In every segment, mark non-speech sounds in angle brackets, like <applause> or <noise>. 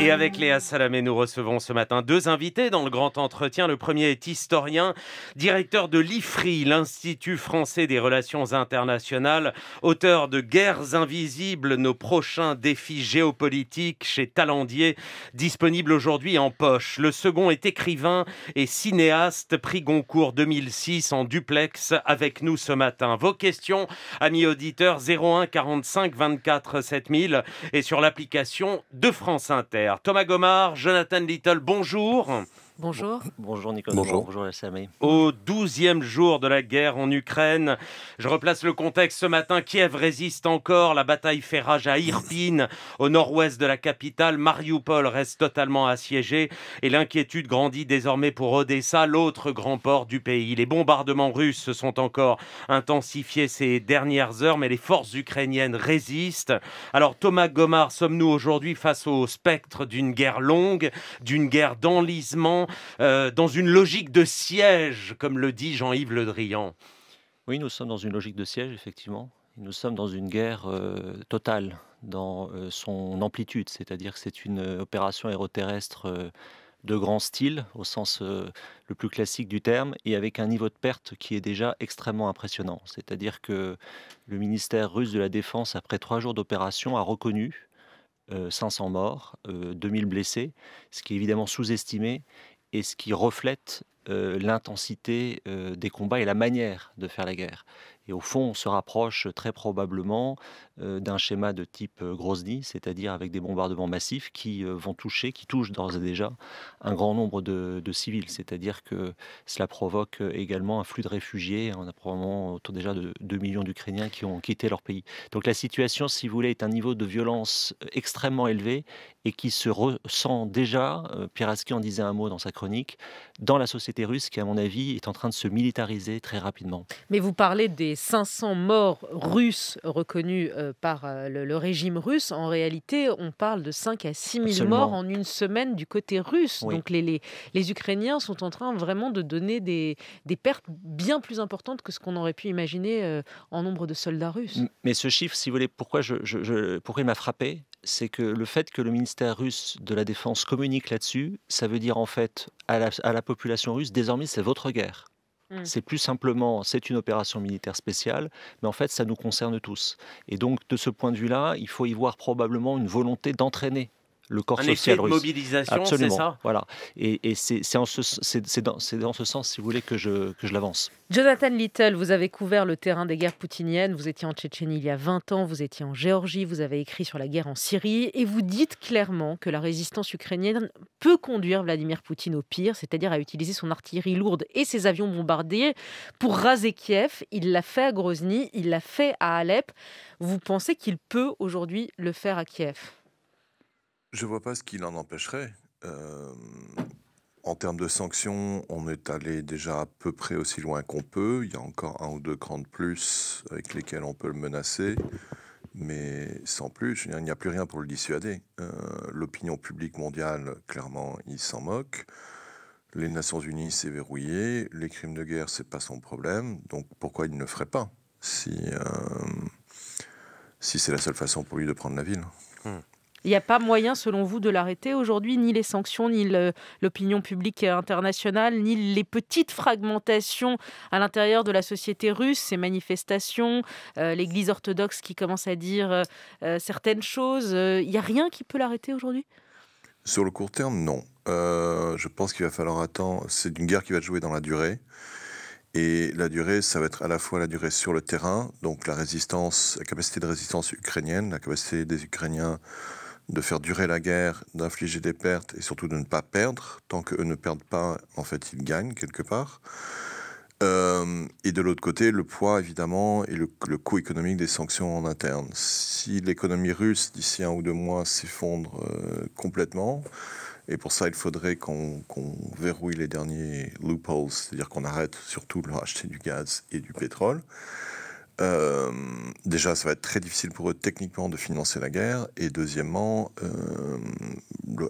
Et avec Léa Salamé, nous recevons ce matin deux invités dans le grand entretien. Le premier est historien, directeur de l'IFRI, l'Institut français des relations internationales, auteur de Guerres invisibles, nos prochains défis géopolitiques chez Talandier, disponible aujourd'hui en poche. Le second est écrivain et cinéaste, prix Goncourt 2006 en duplex avec nous ce matin. Vos questions, amis auditeurs, 01 45 24 7000 et sur l'application de France Inter. Thomas Gomard, Jonathan Little, bonjour. Bonjour. Bonjour Nicolas. Bonjour. Au 12e jour de la guerre en Ukraine, je replace le contexte ce matin. Kiev résiste encore. La bataille fait rage à Irpine, au nord-ouest de la capitale. Mariupol reste totalement assiégé et l'inquiétude grandit désormais pour Odessa, l'autre grand port du pays. Les bombardements russes se sont encore intensifiés ces dernières heures, mais les forces ukrainiennes résistent. Alors Thomas Gomard, sommes-nous aujourd'hui face au spectre d'une guerre longue, d'une guerre d'enlisement euh, dans une logique de siège, comme le dit Jean-Yves Le Drian. Oui, nous sommes dans une logique de siège, effectivement. Nous sommes dans une guerre euh, totale dans euh, son amplitude, c'est-à-dire que c'est une opération aéroterrestre de grand style, au sens le plus classique du terme, et avec un niveau de perte qui est déjà extrêmement impressionnant. C'est-à-dire que le ministère russe de la Défense, après trois jours d'opération, a reconnu 500 morts, 2000 blessés, ce qui est évidemment sous-estimé et ce qui reflète euh, l'intensité euh, des combats et la manière de faire la guerre. Et au fond, on se rapproche très probablement euh, d'un schéma de type euh, Grozny, c'est-à-dire avec des bombardements massifs qui euh, vont toucher, qui touchent d'ores et déjà un grand nombre de, civils. C'est-à-dire que cela provoque également un flux de réfugiés. On a probablement autour déjà de 2 millions d'Ukrainiens qui ont quitté leur pays. Donc la situation, si vous voulez, est un niveau de violence extrêmement élevé et qui se ressent déjà, Pieraski en disait un mot dans sa chronique, dans la société russe qui, à mon avis, est en train de se militariser très rapidement. Mais vous parlez des les 500 morts russes reconnus euh, par euh, le, régime russe, en réalité, on parle de 5 à 6 000 morts en une semaine du côté russe. Donc les, Ukrainiens sont en train vraiment de donner des, pertes bien plus importantes que ce qu'on aurait pu imaginer euh, en nombre de soldats russes. Mais ce chiffre, si vous voulez, pourquoi, je, il m'a frappé c'est que le fait que le ministère russe de la Défense communique là-dessus, ça veut dire en fait à la population russe, désormais c'est votre guerre. Mmh. C'est plus simplement, c'est une opération militaire spéciale, mais en fait, ça nous concerne tous. Et donc, de ce point de vue-là, il faut y voir probablement une volonté d'entraîner le corps social russe. mobilisation, c'est ça Voilà. Et, c'est, dans, ce sens, si vous voulez, que je, que je l'avance. Jonathan Little, vous avez couvert le terrain des guerres poutiniennes. Vous étiez en Tchétchénie il y a 20 ans, vous étiez en Géorgie, vous avez écrit sur la guerre en Syrie. Et vous dites clairement que la résistance ukrainienne peut conduire Vladimir Poutine au pire, c'est-à-dire à utiliser son artillerie lourde et ses avions bombardés pour raser Kiev. Il l'a fait à Grozny, il l'a fait à Alep. Vous pensez qu'il peut aujourd'hui le faire à Kiev je ne vois pas ce qui l'en empêcherait. Euh, en termes de sanctions, on est allé déjà à peu près aussi loin qu'on peut. Il y a encore un ou deux grands de plus avec lesquels on peut le menacer. Mais sans plus, il n'y a plus rien pour le dissuader. Euh, l'opinion publique mondiale, clairement, il s'en moque. Les Nations Unies, s'est verrouillé. Les crimes de guerre, c'est pas son problème. Donc pourquoi il ne le ferait pas si, euh, si c'est la seule façon pour lui de prendre la ville hmm. Il n'y a pas moyen, selon vous, de l'arrêter aujourd'hui, ni les sanctions, ni l'opinion publique internationale, ni les petites fragmentations à l'intérieur de la société russe, ces manifestations, euh, l'Église orthodoxe qui commence à dire euh, euh, certaines choses. Il n'y a rien qui peut l'arrêter aujourd'hui Sur le court terme, non. je pense qu'il va falloir attendre. C'est une guerre qui va jouer dans la durée. Et la durée, ça va être à la fois la durée sur le terrain, donc la résistance, la capacité de résistance ukrainienne, la capacité des Ukrainiens de faire durer la guerre, d'infliger des pertes et surtout de ne pas perdre. Tant qu'eux ne perdent pas, en fait, ils gagnent quelque part. Euh, et de l'autre côté, le poids, évidemment, et le, coût économique des sanctions en interne. Si l'économie russe, d'ici un ou deux mois, s'effondre euh, complètement, et pour ça, il faudrait qu'on verrouille les derniers loopholes, c'est-à-dire qu'on arrête surtout de leur acheter du gaz et du pétrole. Euh, déjà, ça va être très difficile pour eux techniquement de financer la guerre. Et deuxièmement, euh,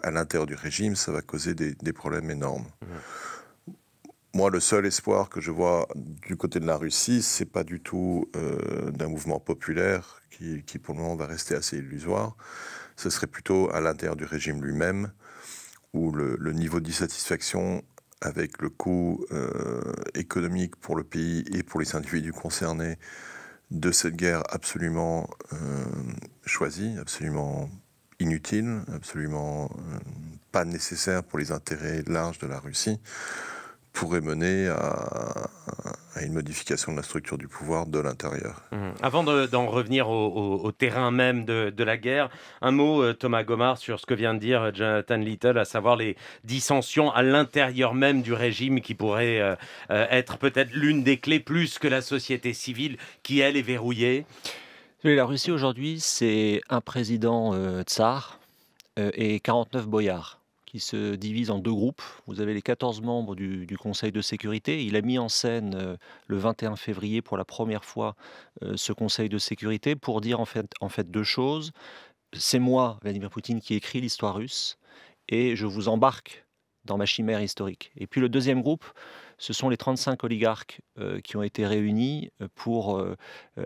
à l'intérieur du régime, ça va causer des, problèmes énormes. Mmh. Moi, le seul espoir que je vois du côté de la Russie, c'est pas du tout euh, d'un mouvement populaire qui, pour le moment, va rester assez illusoire. Ce serait plutôt à l'intérieur du régime lui-même, où le, niveau de avec le coût économique pour le pays et pour les individus concernés de cette guerre absolument euh, choisie, absolument inutile, absolument euh, pas nécessaire pour les intérêts larges de la Russie, pourrait mener à, une modification de la structure du pouvoir de l'intérieur. Mmh. Avant d'en revenir au, terrain même de, la guerre, un mot, euh, Thomas Gomard, sur ce que vient de dire euh, Jonathan Little, à savoir les dissensions à l'intérieur même du régime qui pourraient euh, être peut-être l'une des clés plus que la société civile qui, elle, est verrouillée. La Russie aujourd'hui, c'est un président tsar et 49 boyards. Il se divise en deux groupes. Vous avez les 14 membres du, Conseil de sécurité. Il a mis en scène euh, le 21 février pour la première fois euh, ce Conseil de sécurité pour dire en fait, en fait deux choses. C'est moi, Vladimir Poutine, qui écrit l'histoire russe et je vous embarque dans ma chimère historique. Et puis le deuxième groupe, ce sont les 35 oligarques euh, qui ont été réunis euh, pour euh,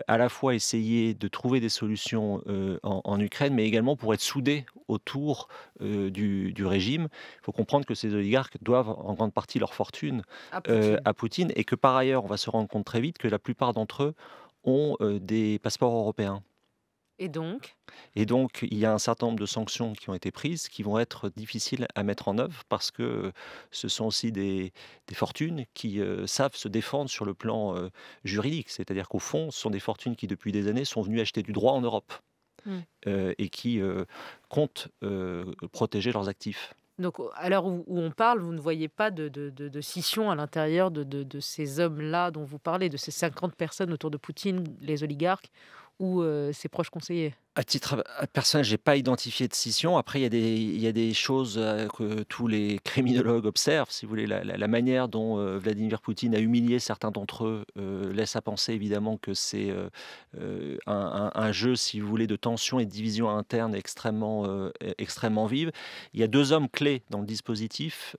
à la fois essayer de trouver des solutions en, Ukraine, mais également pour être soudés autour du, régime. Il faut comprendre que ces oligarques doivent en grande partie leur fortune à Poutine et que par ailleurs, on va se rendre compte très vite que la plupart d'entre eux ont des passeports européens. Et donc Et donc, il y a un certain nombre de sanctions qui ont été prises qui vont être difficiles à mettre en œuvre parce que euh, ce sont aussi des, fortunes qui euh, savent se défendre sur le plan euh, juridique. C'est-à-dire qu'au fond, ce sont des fortunes qui, depuis des années, sont venues acheter du droit en Europe mmh. et qui comptent protéger leurs actifs. Donc, à l'heure où, on parle, vous ne voyez pas de, de scission à l'intérieur de, ces hommes-là dont vous parlez, de ces 50 personnes autour de Poutine, les oligarques ou ses proches conseillers À titre personnel, je n'ai pas identifié de scission. Après, il y a des, il y a des choses que tous les <laughs> criminologues observent. Si vous voulez, la, manière dont Vladimir Poutine a humilié certains d'entre eux laisse à penser évidemment que c'est un, jeu, si vous voulez, de tension et de division interne extrêmement, extrêmement vive. Il y a deux hommes clés dans le dispositif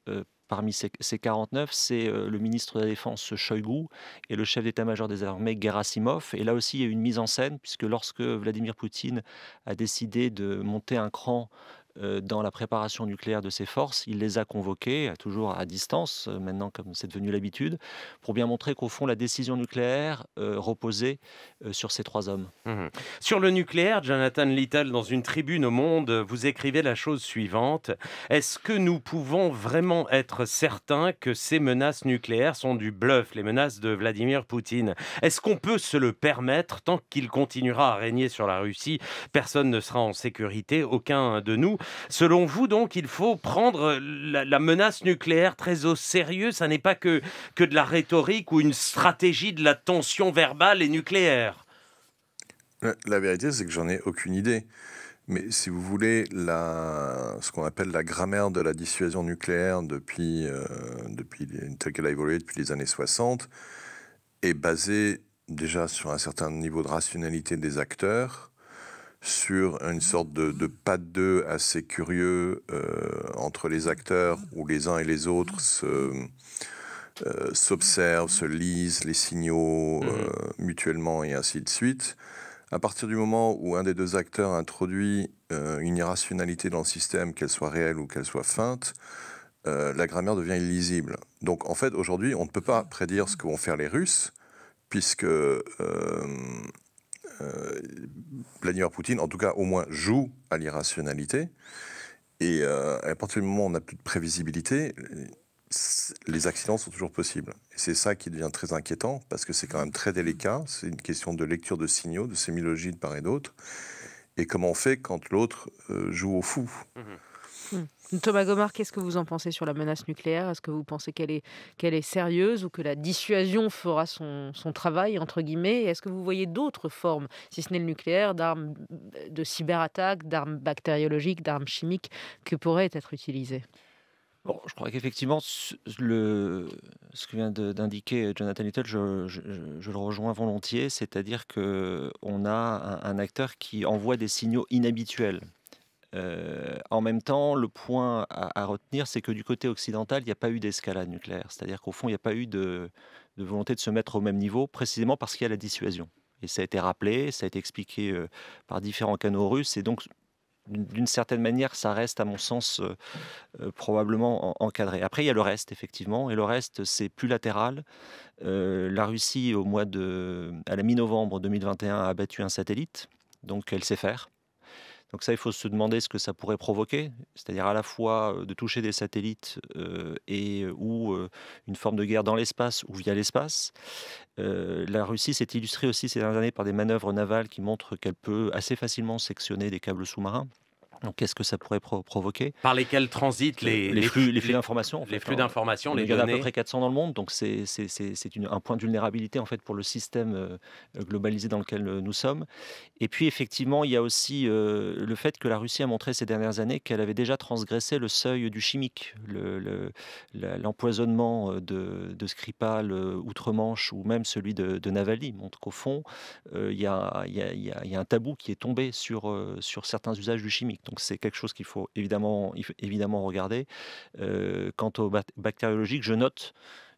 parmi ces, 49, c'est euh, le ministre de la Défense Shoigu et le chef d'état-major des armées Gerasimov. Et là aussi, il y a eu une mise en scène, puisque lorsque Vladimir Poutine a décidé de monter un cran euh, dans la préparation nucléaire de ses forces, il les a convoqués, euh, toujours à distance, euh, maintenant comme c'est devenu l'habitude, pour bien montrer qu'au fond, la décision nucléaire reposait sur ces trois hommes. Mmh sur le nucléaire, Jonathan Little, dans une tribune au Monde, vous écrivez la chose suivante. Est-ce que nous pouvons vraiment être certains que ces menaces nucléaires sont du bluff, les menaces de Vladimir Poutine Est-ce qu'on peut se le permettre tant qu'il continuera à régner sur la Russie Personne ne sera en sécurité, aucun de nous. Selon vous, donc, il faut prendre la, menace nucléaire très au sérieux. Ça n'est pas que, de la rhétorique ou une stratégie de la tension verbale et nucléaire. Euh, la vérité, c'est que j'en ai aucune idée. Mais si vous voulez, ce qu'on appelle la grammaire de la dissuasion nucléaire depuis, euh, telle qu'elle a évolué depuis les années 60 est basée déjà sur un certain niveau de rationalité des acteurs, sur une sorte de, pas de deux assez curieux euh, entre les acteurs où les uns et les autres euh, s'observent, se lisent les signaux mmh. euh, mutuellement et ainsi de suite. À partir du moment où un des deux acteurs introduit une irrationalité dans le système, qu'elle soit réelle ou qu'elle soit feinte, la grammaire devient illisible. Donc en fait, aujourd'hui, on ne peut pas prédire ce que vont faire les Russes, puisque euh, Vladimir Poutine, en tout cas au moins, joue à l'irrationalité. Et euh, à partir du moment où on n'a plus de prévisibilité, les accidents sont toujours possibles. Et c'est ça qui devient très inquiétant, parce que c'est quand même très délicat. C'est une question de lecture de signaux, de sémiologie de part et d'autre. Et comment on fait quand l'autre euh, joue au fou mmh Hmm. Thomas Gomard, qu'est-ce que vous en pensez sur la menace nucléaire Est-ce que vous pensez qu'elle est, qu'elle est sérieuse ou que la dissuasion fera son, son travail, entre guillemets Est-ce que vous voyez d'autres formes, si ce n'est le nucléaire, d'armes de cyberattaque, d'armes bactériologiques, d'armes chimiques, que pourraient être utilisées Bon, je crois qu'effectivement, ce, que vient d'indiquer Jonathan Little, je, je, le rejoins volontiers, c'est-à-dire qu'on a un acteur qui envoie des signaux inhabituels. Euh, en même temps, le point à, retenir, c'est que du côté occidental, il n'y a pas eu d'escalade nucléaire. C'est-à-dire qu'au fond, il n'y a pas eu de, volonté de se mettre au même niveau, précisément parce qu'il y a la dissuasion. Et ça a été rappelé, ça a été expliqué euh, par différents canaux russes. Et donc, d'une certaine manière, ça reste, à mon sens, euh, probablement encadré. Après, il y a le reste, effectivement. Et le reste, c'est plus latéral. la Russie, au mois de, à la mi-novembre 2021, a abattu un satellite. Donc, elle sait faire. Donc ça, il faut se demander ce que ça pourrait provoquer, c'est-à-dire à la fois de toucher des satellites et ou une forme de guerre dans l'espace ou via l'espace. la Russie s'est illustrée aussi ces dernières années par des manœuvres navales qui montrent qu'elle peut assez facilement sectionner des câbles sous-marins. Donc, qu'est-ce que ça pourrait provoquer Par lesquels transitent euh, les, les, flux, d'informations. les flux d'informations, les hein. données. Il y en a à peu près 400 dans le monde, donc c'est un point de vulnérabilité en fait pour le système euh, globalisé dans lequel euh, nous sommes. Et puis, effectivement, il y a aussi le fait que la Russie a montré ces dernières années qu'elle avait déjà transgressé le seuil du chimique, l'empoisonnement le, de, de, Skripal outre-Manche ou même celui de, Navalny montre qu'au fond, il y, a un tabou qui est tombé sur, sur certains usages du chimique. Donc c'est quelque chose qu'il faut évidemment, évidemment regarder. Euh, quant au bactériologique, je note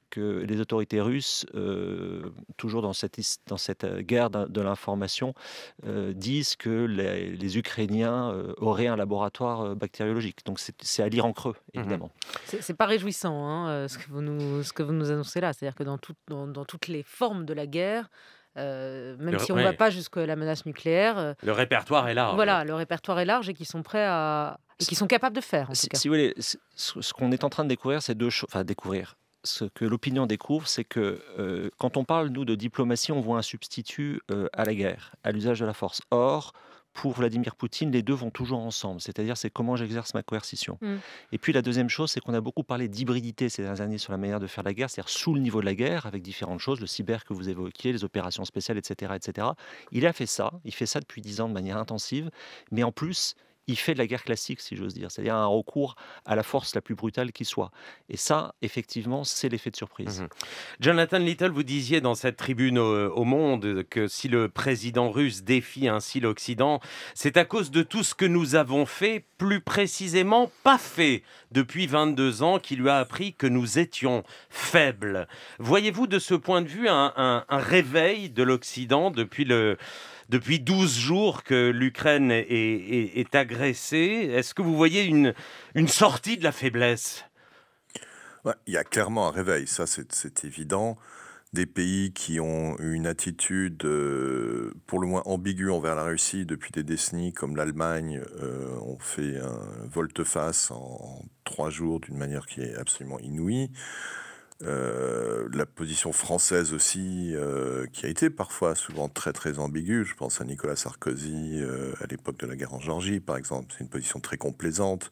que les autorités russes, euh, toujours dans cette, dans cette euh, guerre de l'information, disent que les, Ukrainiens auraient un laboratoire bactériologique. Donc c'est à lire en creux, mmh évidemment. Ce C'est pas réjouissant hein, ce, que vous nous, ce que vous nous annoncez là. C'est-à-dire que dans, dans, dans toutes les formes de la guerre, euh, même si on ne va pas jusqu'à la menace nucléaire. Euh, le répertoire est large. Voilà, le répertoire est large et qu'ils sont prêts à. et qu'ils sont capables de faire. si, vous voulez, ce qu'on est en train de découvrir, c'est deux choses. Enfin, découvrir. Ce que l'opinion découvre, c'est que euh, quand on parle, nous, de diplomatie, on voit un substitut à la guerre, à l'usage de la force. Or, pour Vladimir Poutine, les deux vont toujours ensemble. C'est-à-dire, c'est comment j'exerce ma coercition. Mm. Et puis la deuxième chose, c'est qu'on a beaucoup parlé d'hybridité ces dernières années sur la manière de faire la guerre, c'est-à-dire sous le niveau de la guerre, avec différentes choses, le cyber que vous évoquiez, les opérations spéciales, etc., etc. Il a fait ça, il fait ça depuis dix ans de manière intensive, mais en plus, il fait de la guerre classique, si j'ose dire, c'est-à-dire un recours à la force la plus brutale qui soit. Et ça, effectivement, c'est l'effet de surprise. Mmh Jonathan Little, vous disiez dans cette tribune au, Monde que si le président russe défie ainsi l'Occident, c'est à cause de tout ce que nous avons fait, plus précisément pas fait, depuis 22 ans, qui lui a appris que nous étions faibles. Voyez-vous de ce point de vue un réveil de l'Occident depuis le depuis 12 jours que l'Ukraine est, agressée. Est-ce que vous voyez une, sortie de la faiblesse Il y a clairement un réveil, ça c'est évident. Des pays qui ont une attitude euh, pour le moins ambiguë envers la Russie depuis des décennies, comme l'Allemagne, euh, ont fait un volte-face en, en, trois jours d'une manière qui est absolument inouïe. Euh, la position française aussi, euh, qui a été parfois souvent très très ambiguë. Je pense à Nicolas Sarkozy euh, à l'époque de la guerre en Georgie par exemple. C'est une position très complaisante.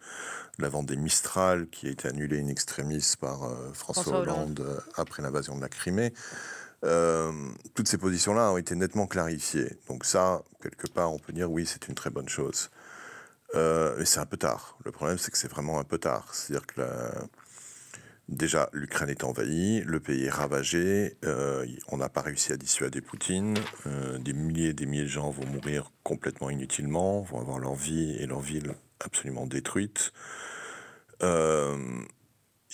La vente des Mistral, qui a été annulée in extremis par François, Hollande, après l'invasion de la Crimée. toutes ces positions-là ont été nettement clarifiées. Donc ça, quelque part, on peut dire oui, c'est une très bonne chose. mais c'est un peu tard. Le problème, c'est que c'est vraiment un peu tard. C'est-à-dire que la déjà, l'Ukraine est envahie, le pays est ravagé, euh, on n'a pas réussi à dissuader Poutine, euh, des milliers et des milliers de gens vont mourir complètement inutilement, vont avoir leur vie et leur ville absolument détruites. Euh,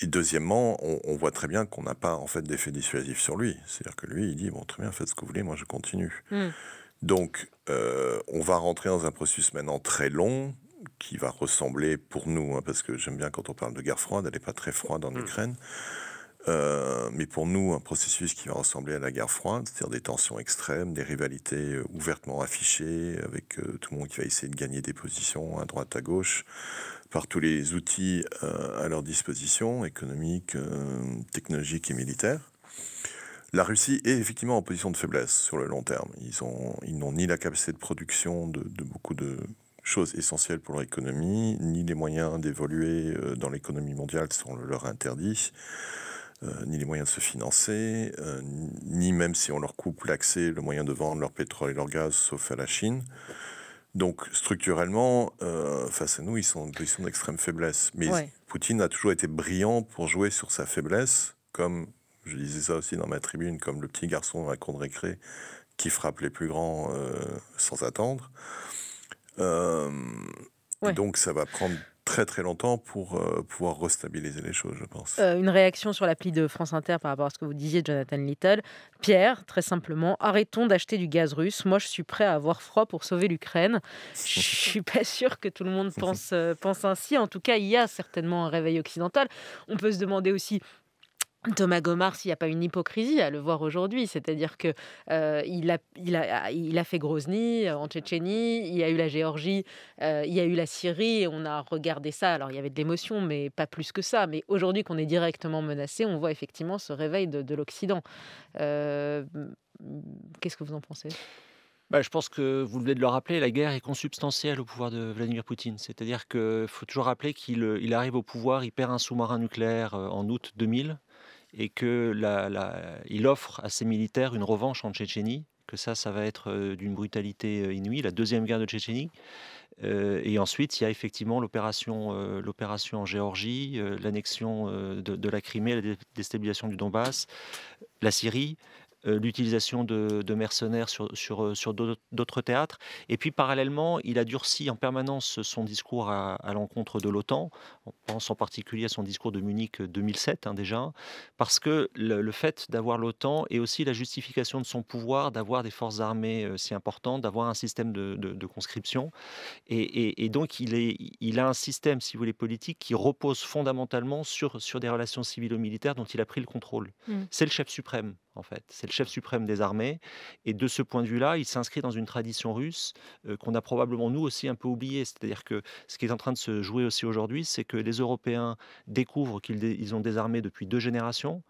et deuxièmement, on, voit très bien qu'on n'a pas en fait d'effet dissuasif sur lui. C'est-à-dire que lui, il dit bon, très bien, faites ce que vous voulez, moi je continue. Hmm. Donc, on va rentrer dans un processus maintenant très long qui va ressembler pour nous, hein, parce que j'aime bien quand on parle de guerre froide, elle n'est pas très froide en hmm. Ukraine, euh, mais pour nous, un processus qui va ressembler à la guerre froide, c'est-à-dire des tensions extrêmes, des rivalités euh, ouvertement affichées, avec euh, tout le monde qui va essayer de gagner des positions à droite, à gauche, par tous les outils à leur disposition, économiques, technologiques et militaires. La Russie est effectivement en position de faiblesse sur le long terme. Ils n'ont ils ni la capacité de production de beaucoup de, chose essentielle pour leur économie, ni les moyens d'évoluer euh, dans l'économie mondiale sont leur interdits. Euh, ni les moyens de se financer, euh, ni même si on leur coupe l'accès, le moyen de vendre leur pétrole et leur gaz, sauf à la Chine. Donc structurellement, face à nous, ils sont en position d'extrême faiblesse. Mais Poutine a toujours été brillant pour jouer sur sa faiblesse, comme je disais ça aussi dans ma tribune, comme le petit garçon à la récré qui frappe les plus grands sans attendre. Euh, donc ça va prendre très très longtemps pour euh, pouvoir restabiliser les choses, je pense. Euh, une réaction sur l'appli de France Inter par rapport à ce que vous disiez, Jonathan Little. Pierre, très simplement, arrêtons d'acheter du gaz russe. Moi, je suis prêt à avoir froid pour sauver l'Ukraine. <laughs> je suis pas sûr que tout le monde pense, pense ainsi. En tout cas, il y a certainement un réveil occidental. On peut se demander aussi Thomas Gomard, s'il n'y a pas une hypocrisie à le voir aujourd'hui, c'est-à-dire que euh, il, a, fait Grozny euh, en Tchétchénie, il y a eu la Géorgie, euh, il y a eu la Syrie, on a regardé ça. Alors il y avait de l'émotion, mais pas plus que ça. Mais aujourd'hui qu'on est directement menacé, on voit effectivement ce réveil de, l'Occident. Qu'est-ce que vous en pensez bah, je pense que vous venez de le rappeler, la guerre est consubstantielle au pouvoir de Vladimir Poutine. C'est-à-dire qu'il faut toujours rappeler qu'il arrive au pouvoir, il perd un sous-marin nucléaire en août 2000, et que il offre à ses militaires une revanche en Tchétchénie, que ça, ça va être euh, d'une brutalité euh, inouïe, la deuxième guerre de Tchétchénie. Euh, et ensuite, il y a effectivement l'opération, en Géorgie, l'annexion de, la Crimée, la déstabilisation du Donbass, la Syrie. Euh, l'utilisation de, mercenaires sur, euh, d'autres théâtres. Et puis parallèlement, il a durci en permanence son discours à, l'encontre de l'OTAN. On pense en particulier à son discours de Munich 2007 euh, hein, déjà, parce que le, fait d'avoir l'OTAN et aussi la justification de son pouvoir, d'avoir des forces armées si importantes, d'avoir un système de, conscription. Et, donc il, a un système, si vous voulez, politique qui repose fondamentalement sur, des relations ou militaires dont il a pris le contrôle. Hmm. C'est le chef suprême en fait. C'est le chef suprême des armées. Et de ce point de vue-là, il s'inscrit dans une tradition russe euh, qu'on a probablement nous aussi un peu oubliée. C'est-à-dire que ce qui est en train de se jouer aussi aujourd'hui, c'est que les Européens découvrent qu'ils ont désarmé depuis deux générations.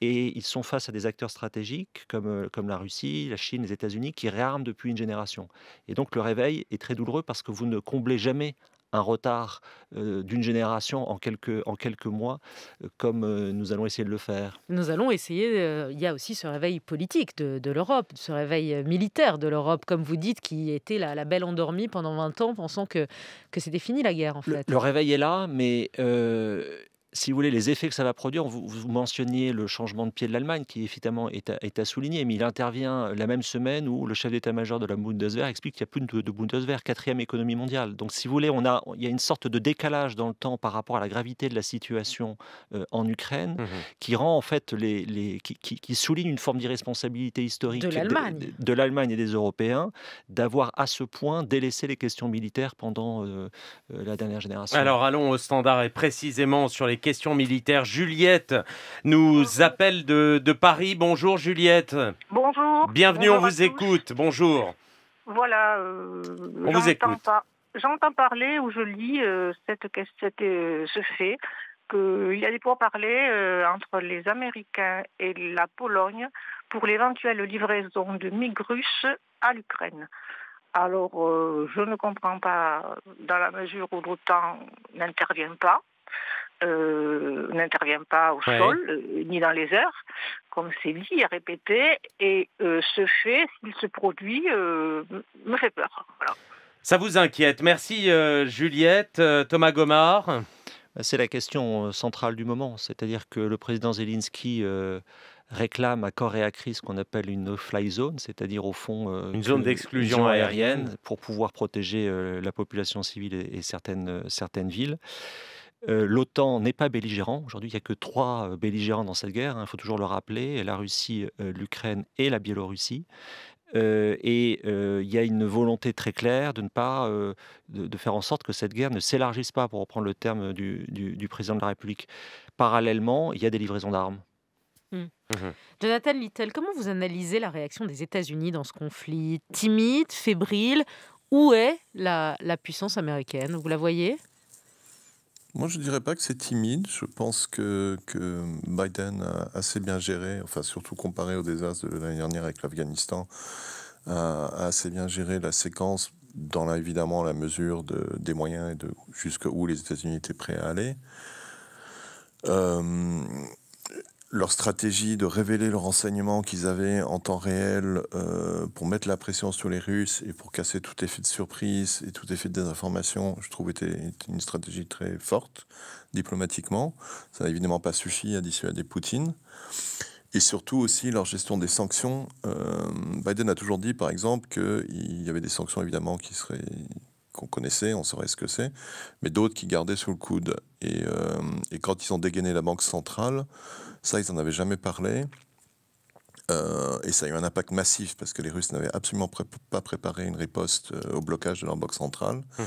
Et ils sont face à des acteurs stratégiques comme, euh, comme la Russie, la Chine, les États-Unis, qui réarment depuis une génération. Et donc le réveil est très douloureux parce que vous ne comblez jamais un retard d'une génération en quelques, en quelques mois, comme nous allons essayer de le faire. Nous allons essayer, il y a aussi ce réveil politique de, l'Europe, ce réveil militaire de l'Europe, comme vous dites, qui était la, belle endormie pendant 20 ans, pensant que, que c'était fini la guerre en fait. Le, réveil est là, mais si vous voulez, les effets que ça va produire, vous, mentionniez le changement de pied de l'Allemagne, qui évidemment est à, est à, souligner, mais il intervient la même semaine où le chef d'état-major de la Bundeswehr explique qu'il n'y a plus de, Bundeswehr, quatrième économie mondiale. Donc, si vous voulez, on a, il y a une sorte de décalage dans le temps par rapport à la gravité de la situation euh, en Ukraine, mmh. qui rend en fait les, qui, souligne une forme d'irresponsabilité historique de l'Allemagne et des Européens d'avoir à ce point délaissé les questions militaires pendant euh, euh, la dernière génération. Alors, allons au standard et précisément sur les Question militaire. Juliette nous appelle de, Paris. Bonjour Juliette. Bonjour. Bienvenue, on vous écoute. Bonjour. Voilà. Euh, on vous écoute. J'entends parler ou je lis euh, cette, euh, ce fait qu'il y a des pourparlers entre les Américains et la Pologne pour l'éventuelle livraison de migrus à l'Ukraine. Alors, je ne comprends pas dans la mesure où l'OTAN n'intervient pas. Euh, n'intervient pas au sol, euh, ni dans les airs, comme c'est dit et répété, et euh, ce fait, s'il se produit, me fait peur. Ça vous inquiète. Merci Juliette. Thomas Gomard. Bah, c'est la question centrale du moment, c'est-à-dire que le président Zelensky réclame à corps et à crise ce qu'on appelle une no-fly zone, c'est-à-dire au fond une zone d'exclusion aérienne, pour pouvoir protéger la population civile et, certaines, certaines villes. L'OTAN n'est pas belligérant. Aujourd'hui, il n'y a que trois belligérants dans cette guerre. Hein. Il faut toujours le rappeler la Russie, l'Ukraine et la Biélorussie. et il y a une volonté très claire de ne pas de, faire en sorte que cette guerre ne s'élargisse pas, pour reprendre le terme du, président de la République. Parallèlement, il y a des livraisons d'armes. Mmh. Mmh Jonathan Little, comment vous analysez la réaction des États-Unis dans ce conflit Timide, fébrile Où est la puissance américaine Vous la voyez moi, je ne dirais pas que c'est timide. Je pense que, Biden a assez bien géré, enfin, surtout comparé au désastre de l'année dernière avec l'Afghanistan, a, assez bien géré la séquence dans la, évidemment la mesure de, des moyens et de jusqu'où les États-Unis étaient prêts à aller. Euh, leur stratégie de révéler le renseignement qu'ils avaient en temps réel euh, pour mettre la pression sur les Russes et pour casser tout effet de surprise et tout effet de désinformation, je trouve était, une stratégie très forte diplomatiquement. Ça n'a évidemment pas suffi à dissuader Poutine. Et surtout aussi leur gestion des sanctions. Euh, Biden a toujours dit, par exemple, qu'il y avait des sanctions évidemment qui seraient qu'on connaissait, on saurait ce que c'est, mais d'autres qui gardaient sous le coude. Et, euh, et, quand ils ont dégainé la Banque centrale, ça, ils n'en avaient jamais parlé. Euh, et ça a eu un impact massif parce que les Russes n'avaient absolument pas préparé une riposte euh, au blocage de leur banque centrale. Mmh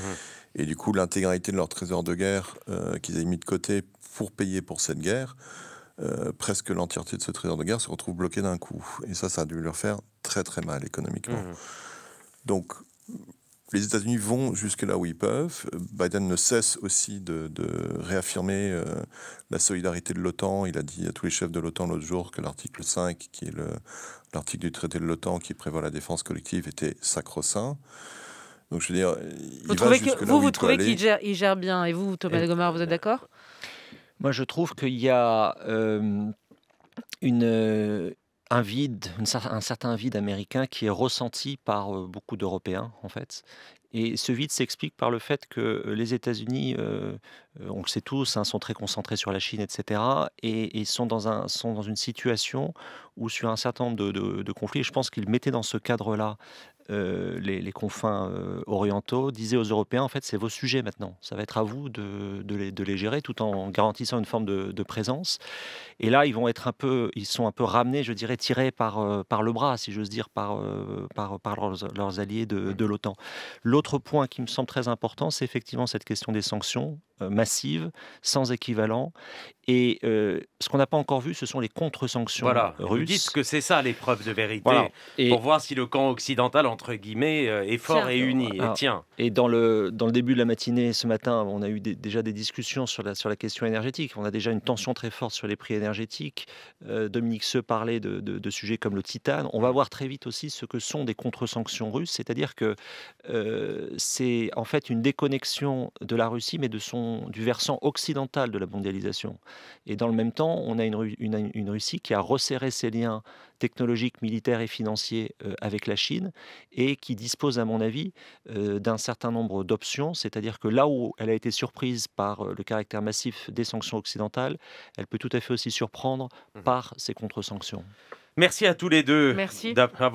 et du coup, l'intégralité de leur trésor de guerre qu'ils avaient mis de côté pour payer pour cette guerre, presque l'entièreté de ce trésor de guerre se retrouve bloquée d'un coup. Et ça, ça a dû leur faire très très mal économiquement. Mmh Donc, les États-Unis vont jusque là où ils peuvent. Biden ne cesse aussi de, réaffirmer euh, la solidarité de l'OTAN. Il a dit à tous les chefs de l'OTAN l'autre jour que l'article 5, qui est l'article du traité de l'OTAN qui prévoit la défense collective, était sacro-saint. Donc je veux dire, vous trouvez vous, vous trouvez qu'il gère, gère, bien et vous, Thomas Gomard, vous êtes d'accord Moi, je trouve qu'il y a euh, une un vide, un certain vide américain qui est ressenti par euh, beaucoup d'Européens, en fait. Et ce vide s'explique par le fait que euh, les États-Unis, euh, on le sait tous, hein, sont très concentrés sur la Chine, etc. Et, ils sont, dans un, sont dans une situation où, sur un certain nombre de, conflits, je pense qu'ils mettaient dans ce cadre-là euh, les, confins euh, orientaux disaient aux Européens, en fait, c'est vos sujets maintenant. Ça va être à vous de, de, les, gérer tout en garantissant une forme de, présence. Et là, ils vont être un peu, ils sont un peu ramenés, je dirais, tirés par, euh, par le bras, si j'ose dire, par, par, par leurs, alliés de mm. l'OTAN. L'autre point qui me semble très important, c'est effectivement cette question des sanctions massives, sans équivalent. Et ce qu'on n'a pas encore vu, ce sont les contre-sanctions voilà. russes. Vous dites que c'est ça l'épreuve de vérité, pour voir si le camp occidental en entre guillemets, est fort et uni. et tiens. Et dans le, dans le début de la matinée, ce matin, on a eu déjà des discussions sur la, sur la question énergétique. On a déjà une tension très forte sur les prix énergétiques. Euh, Dominique Se parlait de, de, sujets comme le titane. On va voir très vite aussi ce que sont des contre-sanctions russes, c'est-à-dire que euh, c'est en fait une déconnexion de la Russie, mais de son, du versant occidental de la mondialisation. Et dans le même temps, on a une, une, une Russie qui a resserré ses liens technologiques, militaires et financiers euh, avec la Chine et qui dispose, à mon avis, euh, d'un certain nombre d'options. C'est-à-dire que là où elle a été surprise par euh, le caractère massif des sanctions occidentales, elle peut tout à fait aussi surprendre mmh par ses contre-sanctions. Merci à tous les deux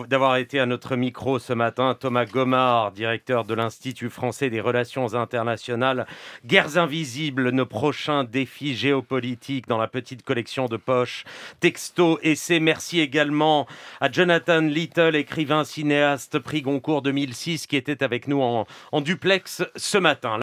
d'avoir été à notre micro ce matin. Thomas Gomard, directeur de l'Institut français des relations internationales, Guerres invisibles, nos prochains défis géopolitiques dans la petite collection de poches. texto, essais. Merci également à Jonathan Little, écrivain cinéaste, prix Goncourt 2006, qui était avec nous en duplex ce matin.